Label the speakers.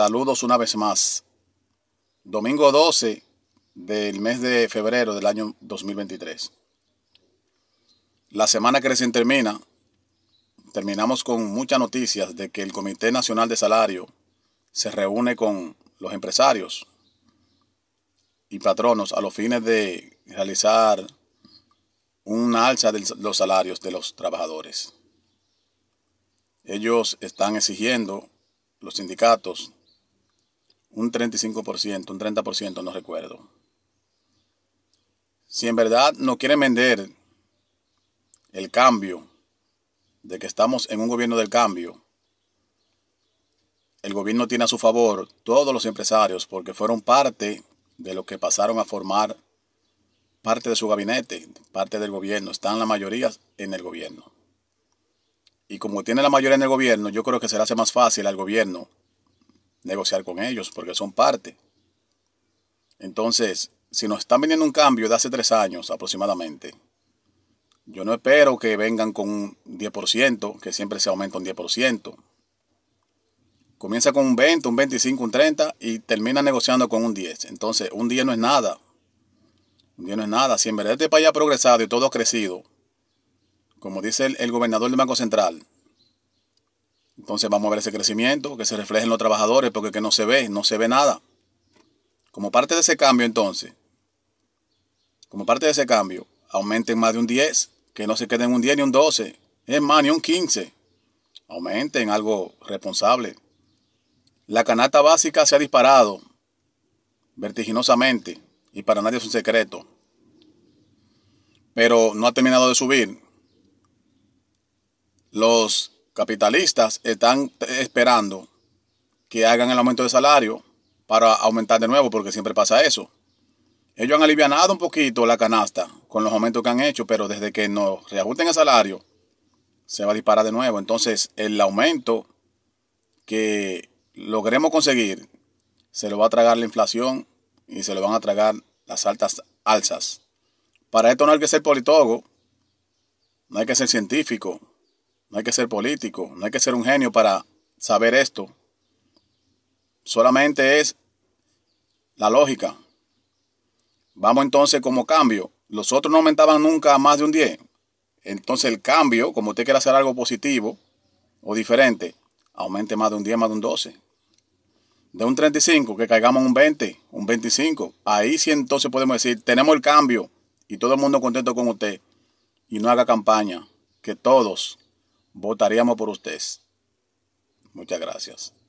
Speaker 1: Saludos una vez más. Domingo 12 del mes de febrero del año 2023. La semana que recién termina, terminamos con muchas noticias de que el Comité Nacional de Salario se reúne con los empresarios y patronos a los fines de realizar una alza de los salarios de los trabajadores. Ellos están exigiendo, los sindicatos, un 35%, un 30%, no recuerdo. Si en verdad no quieren vender el cambio, de que estamos en un gobierno del cambio, el gobierno tiene a su favor todos los empresarios porque fueron parte de lo que pasaron a formar parte de su gabinete, parte del gobierno. Están la mayoría en el gobierno. Y como tiene la mayoría en el gobierno, yo creo que se le hace más fácil al gobierno negociar con ellos porque son parte. Entonces, si nos están viniendo un cambio de hace tres años aproximadamente, yo no espero que vengan con un 10%, que siempre se aumenta un 10%. Comienza con un 20, un 25, un 30 y termina negociando con un 10. Entonces, un 10 no es nada. Un 10 no es nada. Si en verdad este país ha progresado y todo ha crecido, como dice el gobernador del Banco Central, entonces vamos a ver ese crecimiento que se refleje en los trabajadores, porque que no se ve, no se ve nada. Como parte de ese cambio entonces, como parte de ese cambio, aumenten más de un 10, que no se queden un 10 ni un 12, es más, ni un 15. Aumenten algo responsable. La canasta básica se ha disparado vertiginosamente y para nadie es un secreto. Pero no ha terminado de subir. Los capitalistas están esperando que hagan el aumento de salario para aumentar de nuevo, porque siempre pasa eso. Ellos han alivianado un poquito la canasta con los aumentos que han hecho, pero desde que nos reajusten el salario, se va a disparar de nuevo. Entonces, el aumento que logremos conseguir, se lo va a tragar la inflación y se lo van a tragar las altas alzas. Para esto no hay que ser politólogo, no hay que ser científico, no hay que ser político, no hay que ser un genio para saber esto. Solamente es la lógica. Vamos entonces como cambio. Los otros no aumentaban nunca más de un 10. Entonces el cambio, como usted quiera hacer algo positivo o diferente, aumente más de un 10, más de un 12. De un 35, que caigamos un 20, un 25. Ahí sí entonces podemos decir, tenemos el cambio y todo el mundo contento con usted. Y no haga campaña. Que todos votaríamos por usted. Muchas gracias.